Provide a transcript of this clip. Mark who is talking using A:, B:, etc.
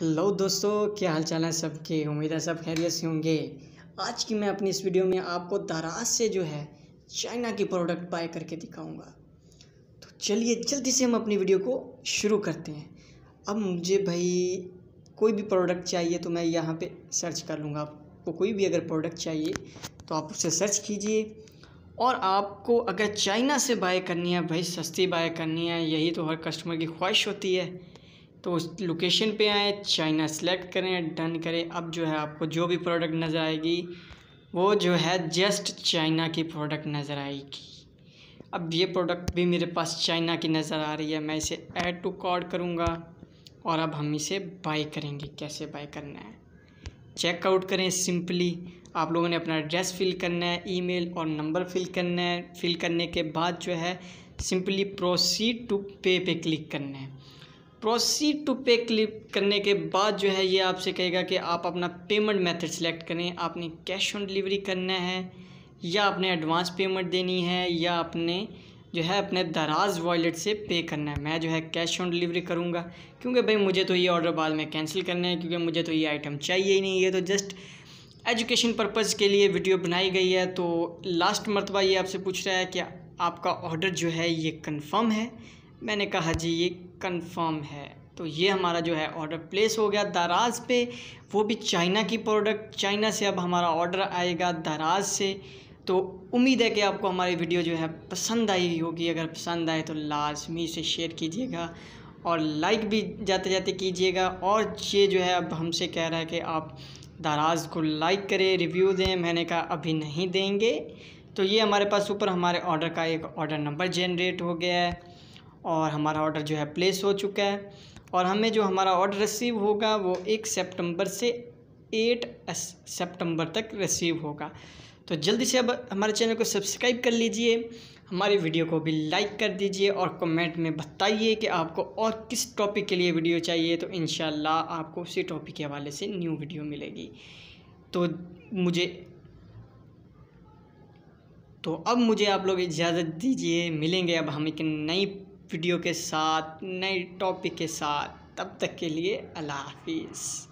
A: hello दोस्तों क्या हाल चाल है सबके उम्मीद है सब खैरियत से होंगे आज की मैं अपनी इस वीडियो में आपको दराज से जो है चाइना की प्रोडक्ट बाय करके दिखाऊंगा तो चलिए जल्दी से हम अपनी वीडियो को शुरू करते हैं अब मुझे भाई कोई भी प्रोडक्ट चाहिए तो मैं यहाँ पे सर्च कर लूँगा आपको कोई भी अगर प्रोडक्ट चाहिए तो आप उसे सर्च कीजिए और आपको अगर चाइना से बाय करनी है भाई सस्ती बाय करनी है यही तो हर कस्टमर की ख्वाहिश होती है तो उस लोकेशन पे आएँ चाइना सेलेक्ट करें डन करें अब जो है आपको जो भी प्रोडक्ट नज़र आएगी वो जो है जस्ट चाइना की प्रोडक्ट नज़र आएगी अब ये प्रोडक्ट भी मेरे पास चाइना की नज़र आ रही है मैं इसे ऐड टू कार्ड करूँगा और अब हम इसे बाई करेंगे कैसे बाई करना है चेकआउट करें सिंपली आप लोगों ने अपना एड्रेस फिल करना है ईमेल और नंबर फिल करना है फिल करने के बाद जो है सिंपली प्रोसीड टू पे पे क्लिक करना है प्रोसीड टू पे क्लिक करने के बाद जो है ये आपसे कहेगा कि आप अपना पेमेंट मेथड सेलेक्ट करें आपने कैश ऑन डिलीवरी करना है या आपने एडवांस पेमेंट देनी है या आपने जो है अपने दराज वॉलेट से पे करना है मैं जो है कैश ऑन डिलीवरी करूँगा क्योंकि भाई मुझे तो ये ऑर्डर बाद में कैंसिल करना है क्योंकि मुझे तो ये आइटम चाहिए ही नहीं है तो जस्ट एजुकेशन पर्पज़ के लिए वीडियो बनाई गई है तो लास्ट मरतबा ये आपसे पूछ रहा है कि आपका ऑर्डर जो है ये कंफर्म है मैंने कहा जी ये कंफर्म है तो ये हमारा जो है ऑर्डर प्लेस हो गया दाराज पे वो भी चाइना की प्रोडक्ट चाइना से अब हमारा ऑर्डर आएगा दाराज से तो उम्मीद है कि आपको हमारी वीडियो जो है पसंद आई होगी अगर पसंद आए तो लाजमी से शेयर कीजिएगा और लाइक भी जाते जाते कीजिएगा और ये जो है अब हमसे कह रहा है कि आप दाराज को लाइक करें रिव्यू दें मैंने कहा अभी नहीं देंगे तो ये हमारे पास ऊपर हमारे ऑर्डर का एक ऑर्डर नंबर जनरेट हो गया है और हमारा ऑर्डर जो है प्लेस हो चुका है और हमें जो हमारा ऑर्डर रिसीव होगा वो एक सितंबर से एट सेप्टंबर तक रिसीव होगा तो जल्दी से अब हमारे चैनल को सब्सक्राइब कर लीजिए हमारी वीडियो को भी लाइक कर दीजिए और कमेंट में बताइए कि आपको और किस टॉपिक के लिए वीडियो चाहिए तो इन आपको उसी टॉपिक के हवाले से न्यू वीडियो मिलेगी तो मुझे तो अब मुझे आप लोग इजाज़त दीजिए मिलेंगे अब हम एक नई वीडियो के साथ नए टॉपिक के साथ तब तक के लिए अल्लाह हाफिज़